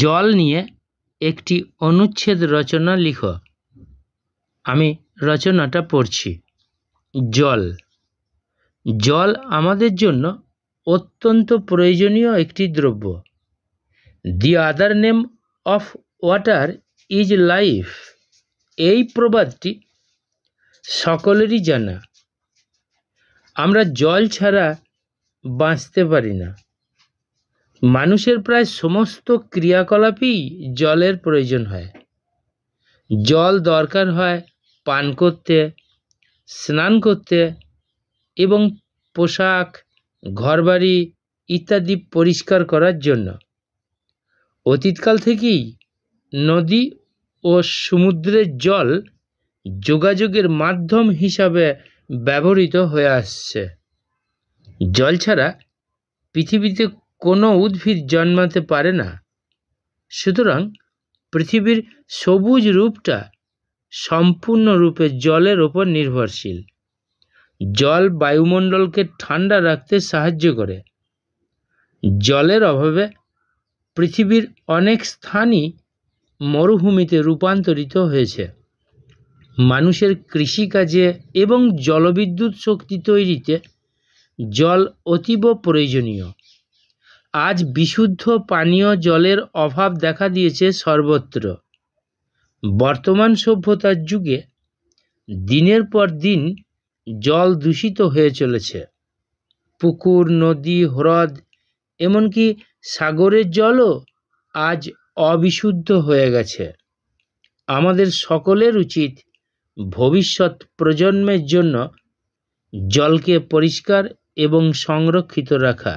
জল নিয়ে একটি অনুচ্ছেদ রচনা লিখ আমি রচনাটা পড়ছি জল জল আমাদের জন্য অত্যন্ত প্রয়োজনীয় একটি দ্রব্য the other name of water is life এই প্রবাদটি সকলেরই জানা আমরা জল ছাড়া বাঁচতে পারি না মানুষের প্রায় সমস্ত ক্রিয়াকলাপই জলের প্রয়োজন হয় জল দরকার হয় পান করতে স্নান করতে এবং পোশাক ঘরবাড়ি ইত্যাদি পরিষ্কার করার জন্য অতীতকাল থেকেই নদী ও সমুদ্রের জল যোগাযোগের মাধ্যম হিসাবে ব্যবহৃত হয়ে আসছে জল ছাড়া পৃথিবীতে কোনো উদ্ভিদ জন্মাতে পারে না সুতরাং পৃথিবীর সবুজ রূপটা সম্পূর্ণরূপে জলের ওপর নির্ভরশীল জল বায়ুমণ্ডলকে ঠান্ডা রাখতে সাহায্য করে জলের অভাবে পৃথিবীর অনেক স্থানই মরুভূমিতে রূপান্তরিত হয়েছে মানুষের কৃষিকাজে এবং জলবিদ্যুৎ শক্তি তৈরিতে জল অতীব প্রয়োজনীয় আজ বিশুদ্ধ পানীয় জলের অভাব দেখা দিয়েছে সর্বত্র বর্তমান সভ্যতার যুগে দিনের পর দিন জল দূষিত হয়ে চলেছে পুকুর নদী হ্রদ এমনকি সাগরের জলও আজ অবিশুদ্ধ হয়ে গেছে আমাদের সকলের উচিত ভবিষ্যৎ প্রজন্মের জন্য জলকে পরিষ্কার এবং সংরক্ষিত রাখা